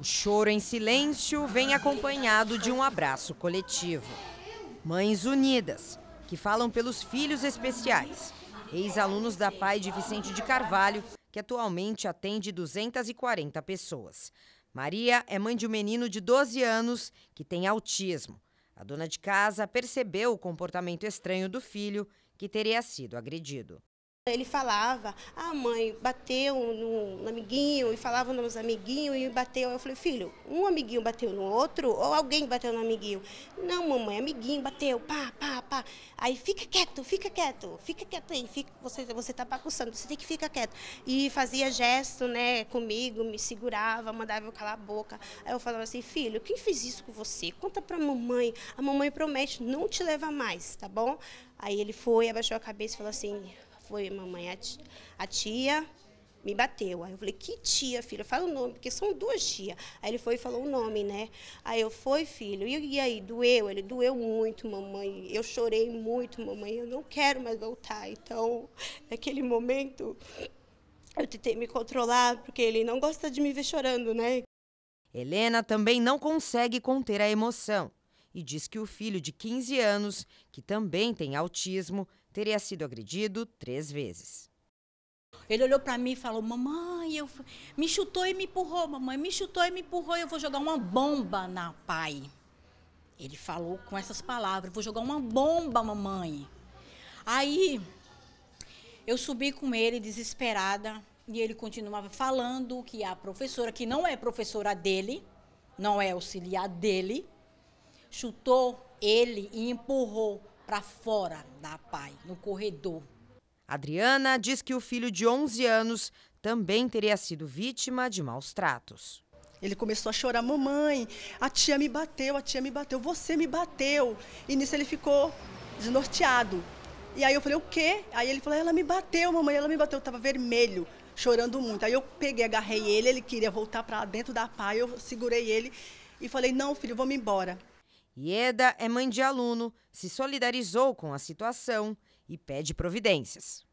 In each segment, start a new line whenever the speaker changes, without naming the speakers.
O choro em silêncio vem acompanhado de um abraço coletivo. Mães unidas, que falam pelos filhos especiais, ex-alunos da PAI de Vicente de Carvalho, que atualmente atende 240 pessoas. Maria é mãe de um menino de 12 anos que tem autismo. A dona de casa percebeu o comportamento estranho do filho, que teria sido agredido.
Ele falava, ah mãe, bateu no, no amiguinho, e falava nos amiguinhos e bateu. Eu falei, filho, um amiguinho bateu no outro ou alguém bateu no amiguinho? Não, mamãe, amiguinho bateu, pá, pá, pá. Aí fica quieto, fica quieto, fica quieto aí, fica, você, você tá bagunçando, você tem que ficar quieto. E fazia gesto, né, comigo, me segurava, mandava eu calar a boca. Aí eu falava assim, filho, quem fez isso com você? Conta pra mamãe, a mamãe promete, não te levar mais, tá bom? Aí ele foi, abaixou a cabeça e falou assim, foi mamãe, a tia me bateu. Aí eu falei, que tia, filha? Fala o nome, porque são duas tias. Aí ele foi e falou o nome, né? Aí eu, fui filho. E, e, aí, doeu? Ele, doeu muito, mamãe. Eu chorei muito, mamãe. Eu não quero mais voltar. Então, naquele
momento, eu tentei me controlar, porque ele não gosta de me ver chorando, né? Helena também não consegue conter a emoção e diz que o filho de 15 anos, que também tem autismo, teria sido agredido três vezes.
Ele olhou para mim
e falou: Mamãe, eu... me chutou e me empurrou, mamãe, me
chutou e me empurrou, eu vou jogar uma bomba na pai. Ele falou com essas palavras: Vou jogar uma bomba, mamãe. Aí eu subi com ele desesperada e ele continuava falando que a professora, que não é professora dele, não é auxiliar dele, chutou ele e empurrou para fora da PAI, no corredor.
Adriana diz que o filho de 11 anos também teria sido vítima de maus tratos. Ele começou a chorar: Mamãe, a tia me bateu, a tia me bateu, você me bateu.
E nisso ele ficou desnorteado. E aí eu falei: O quê? Aí ele falou: Ela me bateu, mamãe, ela me bateu. Eu tava vermelho, chorando muito. Aí eu peguei, agarrei ele, ele queria voltar para dentro
da pai eu segurei ele e falei: Não, filho, vamos embora. Ieda é mãe de aluno, se solidarizou com a situação e pede providências.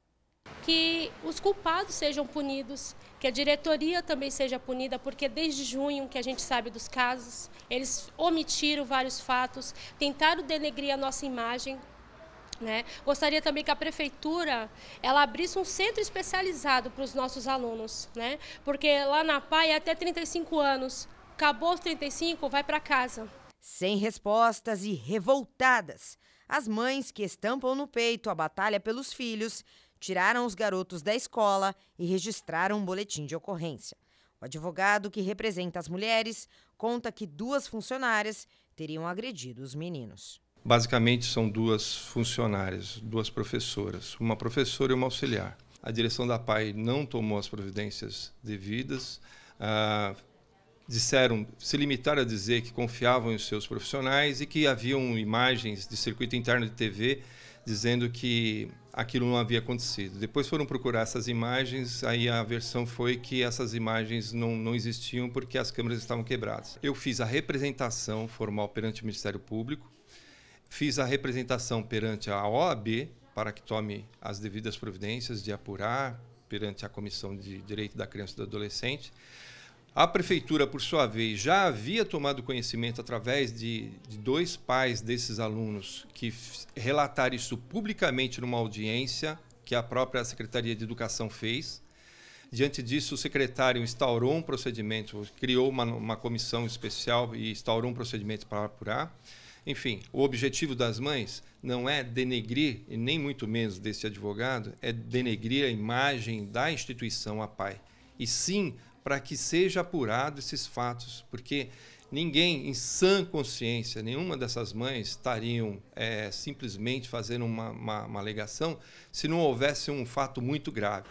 Que os culpados sejam punidos, que a diretoria também seja punida, porque desde junho que a gente sabe dos casos, eles omitiram vários fatos, tentaram denegrir a nossa imagem, né? Gostaria também que a prefeitura ela abrisse um centro especializado para os nossos alunos, né? porque lá na PAI é até 35 anos, acabou os 35, vai para casa.
Sem respostas e revoltadas, as mães que estampam no peito a batalha pelos filhos tiraram os garotos da escola e registraram um boletim de ocorrência. O advogado que representa as mulheres conta que duas funcionárias teriam agredido os meninos.
Basicamente, são duas funcionárias, duas professoras, uma professora e uma auxiliar. A direção da PAI não tomou as providências devidas. Ah, disseram se limitaram a dizer que confiavam em seus profissionais e que haviam imagens de circuito interno de TV dizendo que aquilo não havia acontecido. Depois foram procurar essas imagens, aí a versão foi que essas imagens não, não existiam porque as câmeras estavam quebradas. Eu fiz a representação formal perante o Ministério Público, fiz a representação perante a OAB para que tome as devidas providências de apurar perante a Comissão de Direito da Criança e do Adolescente. A prefeitura, por sua vez, já havia tomado conhecimento através de, de dois pais desses alunos que relataram isso publicamente numa audiência que a própria Secretaria de Educação fez. Diante disso, o secretário instaurou um procedimento, criou uma, uma comissão especial e instaurou um procedimento para apurar. Enfim, o objetivo das mães não é denegrir, e nem muito menos desse advogado, é denegrir a imagem da instituição a pai, e sim para que seja apurado esses fatos, porque ninguém em sã consciência, nenhuma dessas mães estariam é, simplesmente fazendo uma, uma, uma alegação se não houvesse um fato muito grave.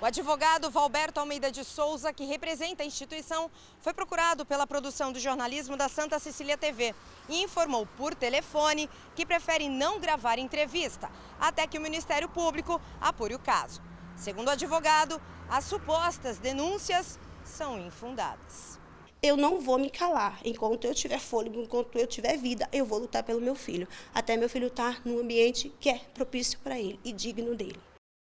O advogado Valberto Almeida de Souza, que representa a instituição, foi procurado pela produção do jornalismo da Santa Cecília TV e informou por telefone que prefere não gravar entrevista até que o Ministério Público apure o caso. Segundo o advogado, as supostas denúncias são infundadas.
Eu não vou me calar. Enquanto eu tiver fôlego, enquanto eu tiver vida, eu vou lutar pelo meu filho. Até meu filho estar tá num ambiente que é propício para ele e digno dele.